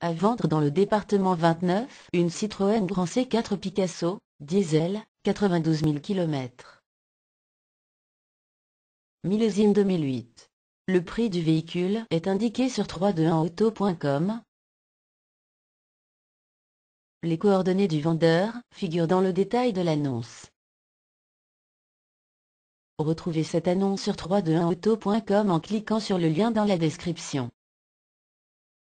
À vendre dans le département 29, une Citroën Grand C4 Picasso, diesel, 92 000 km. Millésime 2008. Le prix du véhicule est indiqué sur 321auto.com. Les coordonnées du vendeur figurent dans le détail de l'annonce. Retrouvez cette annonce sur 321auto.com en cliquant sur le lien dans la description.